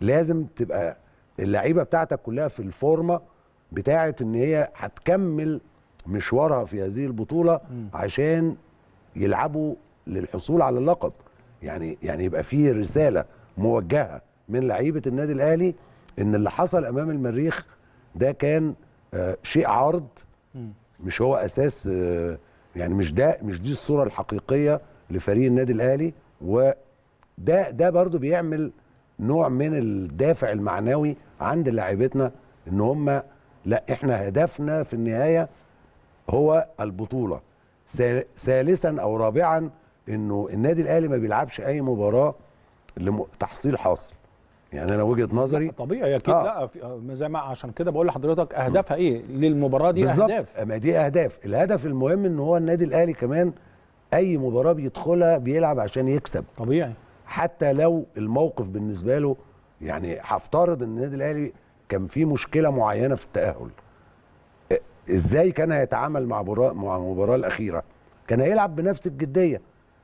لازم تبقى اللعيبه بتاعتك كلها في الفورمه بتاعه ان هي هتكمل مشوارها في هذه البطوله عشان يلعبوا للحصول على اللقب يعني يعني يبقى في رساله موجهه من لعيبه النادي الاهلي ان اللي حصل امام المريخ ده كان آه شيء عرض مش هو اساس آه يعني مش ده مش دي الصوره الحقيقيه لفريق النادي الاهلي وده ده برضو بيعمل نوع من الدافع المعنوي عند لاعبتنا ان هم لا احنا هدفنا في النهايه هو البطوله ثالثا او رابعا انه النادي الاهلي ما بيلعبش اي مباراه لتحصيل حاصل يعني انا وجهه نظري طبيعي اكيد آه. لا آه، زي ما عشان كده بقول لحضرتك اهدافها ايه للمباراه دي بالزبط. اهداف ما دي اهداف الهدف المهم ان هو النادي الاهلي كمان اي مباراه بيدخلها بيلعب عشان يكسب طبيعي حتى لو الموقف بالنسبه له يعني هفترض ان النادي الاهلي كان في مشكله معينه في التاهل ازاي كان هيتعامل مع مع المباراه الاخيره كان هيلعب بنفس الجديه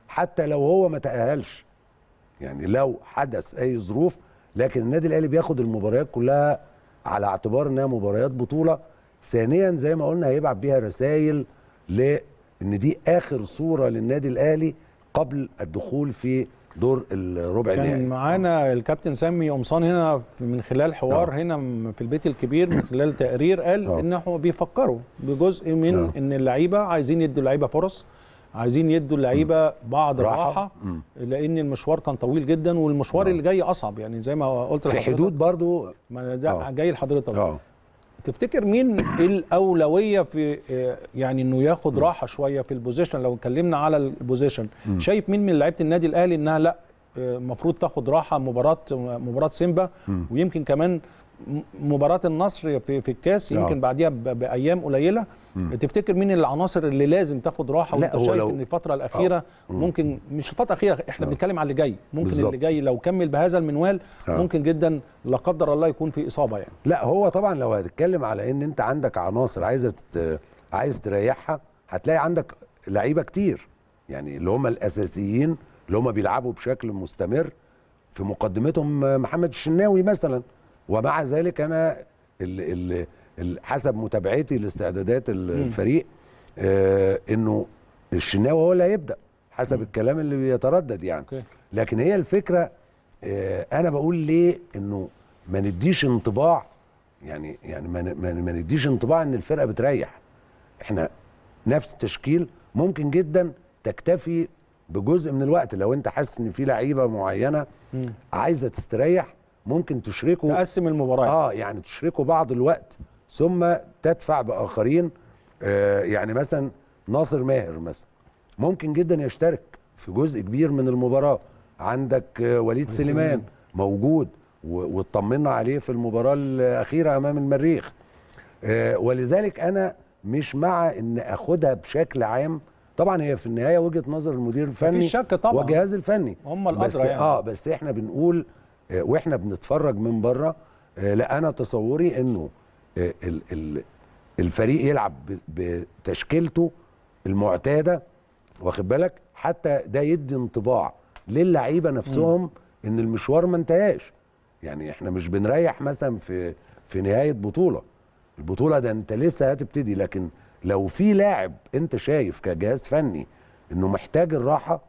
حتى لو هو ما تاهلش يعني لو حدث اي ظروف لكن النادي الاهلي بياخد المباريات كلها على اعتبار انها مباريات بطوله ثانيا زي ما قلنا هيبعت بيها رسائل لان دي اخر صوره للنادي الاهلي قبل الدخول في دور الربع النهائي كان معانا الكابتن سامي قمصان هنا من خلال حوار أوه. نعم. هنا في البيت الكبير من خلال تقرير قال أوه. نعم. ان هو بيفكروا بجزء من أوه. نعم. ان اللعيبه عايزين يدوا اللعيبه فرص عايزين يدوا اللعيبه بعض راحة. الراحه لان المشوار كان طويل جدا والمشوار أوه. اللي جاي اصعب يعني زي ما قلت في حدود برضو ما آه. جاي لحضرتك آه. تفتكر مين الاولويه في يعني انه ياخد راحه شويه في البوزيشن لو اتكلمنا على البوزيشن شايف مين من لعيبه النادي الاهلي انها لا المفروض آه، تاخد راحه مباراه مباراه سيمبا ويمكن كمان مباراه النصر في في الكاس آه. يمكن بعديها بايام قليله م. تفتكر مين العناصر اللي لازم تاخد راحه لا وانت شايف لو... ان الفتره الاخيره آه. ممكن مش الفتره الاخيره احنا آه. بنتكلم على اللي جاي ممكن بالزبط. اللي جاي لو كمل بهذا المنوال آه. ممكن جدا لا قدر الله يكون في اصابه يعني لا هو طبعا لو هتتكلم على ان انت عندك عناصر عايزه تت... عايز تريحها هتلاقي عندك لعيبه كتير يعني اللي هم الاساسيين اللي هم بيلعبوا بشكل مستمر في مقدمتهم محمد الشناوي مثلا ومع ذلك انا ال ال ال حسب متابعتي لاستعدادات الفريق آه انه الشناوي هو اللي هيبدا حسب الكلام اللي بيتردد يعني أوكي. لكن هي الفكره آه انا بقول ليه انه ما نديش انطباع يعني يعني ما نديش انطباع ان الفرقه بتريح احنا نفس التشكيل ممكن جدا تكتفي بجزء من الوقت لو انت حاسس ان في لعيبه معينه عايزه تستريح ممكن تشركوا تقسم المباراه اه يعني تشركوا بعض الوقت ثم تدفع باخرين آه يعني مثلا ناصر ماهر مثلا ممكن جدا يشترك في جزء كبير من المباراه عندك آه وليد سليمان موجود واطمنا عليه في المباراه الاخيره امام المريخ آه ولذلك انا مش مع ان اخدها بشكل عام طبعا هي في النهايه وجهه نظر المدير الفني والجهاز الفني هم الادرى يعني اه بس احنا بنقول آه، واحنا بنتفرج من بره آه، لا انا تصوري انه آه، الفريق يلعب بتشكيلته المعتاده واخد بالك حتى ده يدي انطباع للعيبه نفسهم ان المشوار ما انتهاش يعني احنا مش بنريح مثلا في في نهايه بطوله البطوله ده انت لسه هتبتدي لكن لو في لاعب انت شايف كجهاز فني انه محتاج الراحه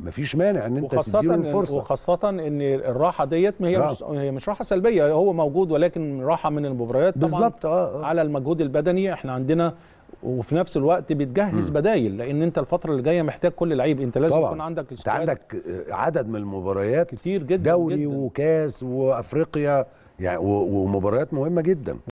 مفيش مانع ان انت تديله فرصه وخاصه ان الراحه ديت ما هي نعم. مش هي مش راحه سلبيه هو موجود ولكن راحه من المباريات طبعا بالظبط آه،, آه. على المجهود البدني احنا عندنا وفي نفس الوقت بتجهز بدايل لان انت الفتره اللي جايه محتاج كل لعيب انت لازم طبعًا. يكون عندك انت عندك آه، عدد من المباريات كتير جدا دوري جداً. وكاس وافريقيا يعني ومباريات مهمه جدا